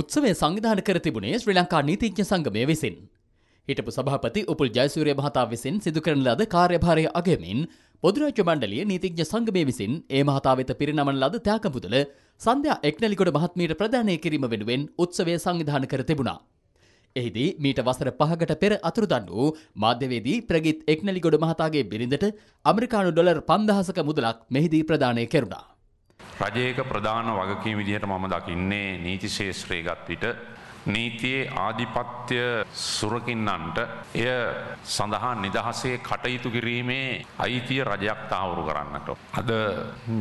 උත්සවය සංවිධාන කර තිබුණේ ශ්‍රී ලංකා නීතිඥ සංගමය විසින්. හිටපු සභාපති උපුල් ජයසූරිය මහතා විසින් සිදු කරන ලද කාර්යභාරය අගමින් පොදුරාජ්‍ය මණ්ඩලය නීතිඥ සංගමය විසින් ඒ මහතා වෙත පිරිනමන ලද ත්‍යාගමුදල සන්ධ්‍යා එක්නැලිගොඩ මහත්මීට ප්‍රදානය කිරීම වෙනුවෙන් උත්සවය සංවිධාන කර තිබුණා. එහිදී මීට වසර පහකට පෙර අතුරුදන් වූ මාධ්‍යවේදී ප්‍රගිත් එක්නැලිගොඩ මහතාගේ බිරිඳට අමරිකානු ඩොලර් පන්දහසක මුදලක් මෙහිදී ප්‍රදානය කෙරුණා. රජයක ප්‍රධාන වගකීම් විදිහට මම දකින්නේ නීති ශාස්ත්‍රයේ ගත් විට නීතියේ ආධිපත්‍ය සුරකින්නන්ට එය සඳහා නිදහසේ කටයුතු කිරීමේ අයිතිය රජයක් තහවුරු කරන්නට. අද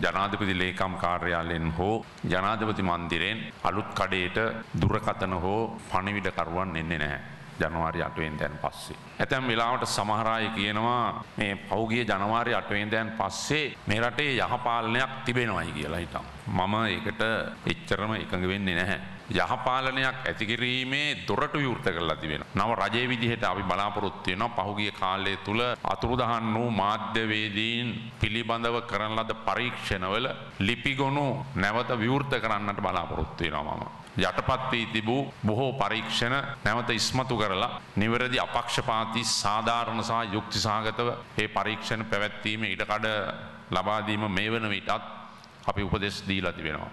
ජනාධිපති ලේකම් කාර්යාලයෙන් හෝ ජනාධිපති මන්දිරයෙන් අලුත් කඩේට දුරකතන හෝ පණිවිඩකරුවන් එන්නේ නැහැ. ජනවාරි 8 වෙනිදාන් පස්සේ. ඇතැම් වෙලාවට සමහර අය කියනවා මේ පෞගිය ජනවාරි 8 වෙනිදාන් පස්සේ මේ රටේ යහපාලනයක් තිබෙනවයි කියලා හිතම්. මම ඒකට එච්චරම එකඟ වෙන්නේ නැහැ. යහපාලනයක් ඇති කිරීමේ දොරටු විවෘත කරලා තිබෙනවා. නව රජයේ විදිහට අපි බලාපොරොත්තු වෙනවා පහුගිය කාලය තුල අතුරුදහන් වූ මාධ්‍යවේදීන් පිළිබඳව කරන ලද පරීක්ෂණවල ලිපිගොනු නැවත විවෘත කරන්නට බලාපොරොත්තු වෙනවා මම. යටපත් වී තිබූ බොහෝ පරීක්ෂණ නැවත ඉස්මතු කරලා නිවැරදි අපක්ෂපාතී සාධාරණ සහ යුක්තිසහගතව මේ පරීක්ෂණ පැවැත්වීමේ ඉඩකඩ ලබා දීම මේ වන විටත් අපි උපදෙස් දීලා තිබෙනවා.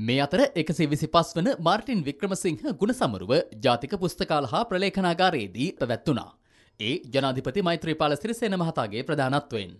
මේ අතර එකසි විසි පස් වන මාර්ටින් වික්‍රමසිංහ ගුණ සමරුව ජාතික පුස්තකාල හා ප්‍රලේඛනාගාරයේදී පැවැත්වනා. ඒ ජනාධිපති මෛත්‍රී පාල සිරිසේන මහතාගේ ප්‍රධානත්වෙන්.